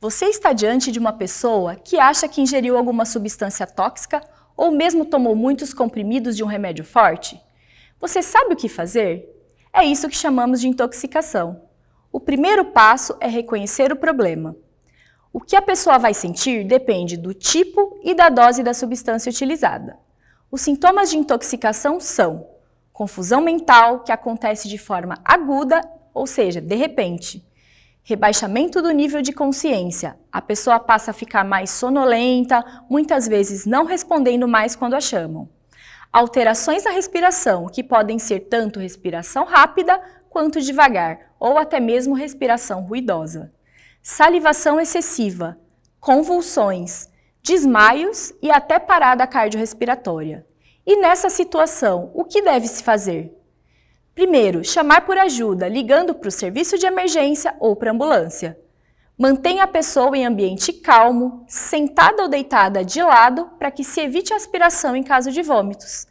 Você está diante de uma pessoa que acha que ingeriu alguma substância tóxica ou mesmo tomou muitos comprimidos de um remédio forte? Você sabe o que fazer? É isso que chamamos de intoxicação. O primeiro passo é reconhecer o problema. O que a pessoa vai sentir depende do tipo e da dose da substância utilizada. Os sintomas de intoxicação são confusão mental, que acontece de forma aguda, ou seja, de repente, Rebaixamento do nível de consciência. A pessoa passa a ficar mais sonolenta, muitas vezes não respondendo mais quando a chamam. Alterações na respiração, que podem ser tanto respiração rápida quanto devagar, ou até mesmo respiração ruidosa. Salivação excessiva, convulsões, desmaios e até parada cardiorrespiratória. E nessa situação, o que deve se fazer? Primeiro, chamar por ajuda, ligando para o serviço de emergência ou para a ambulância. Mantenha a pessoa em ambiente calmo, sentada ou deitada de lado, para que se evite aspiração em caso de vômitos.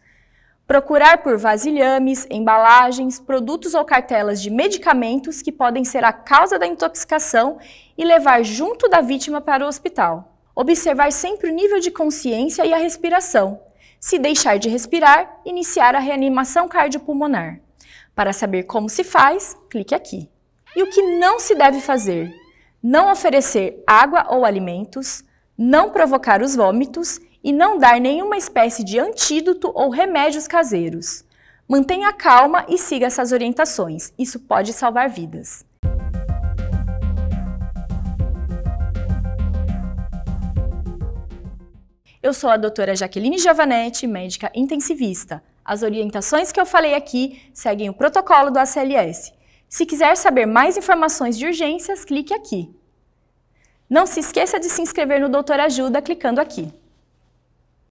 Procurar por vasilhames, embalagens, produtos ou cartelas de medicamentos que podem ser a causa da intoxicação e levar junto da vítima para o hospital. Observar sempre o nível de consciência e a respiração. Se deixar de respirar, iniciar a reanimação cardiopulmonar. Para saber como se faz, clique aqui. E o que não se deve fazer? Não oferecer água ou alimentos, não provocar os vômitos e não dar nenhuma espécie de antídoto ou remédios caseiros. Mantenha calma e siga essas orientações. Isso pode salvar vidas. Eu sou a doutora Jaqueline Giovanetti, médica intensivista. As orientações que eu falei aqui seguem o protocolo do ACLS. Se quiser saber mais informações de urgências, clique aqui. Não se esqueça de se inscrever no Doutor Ajuda clicando aqui.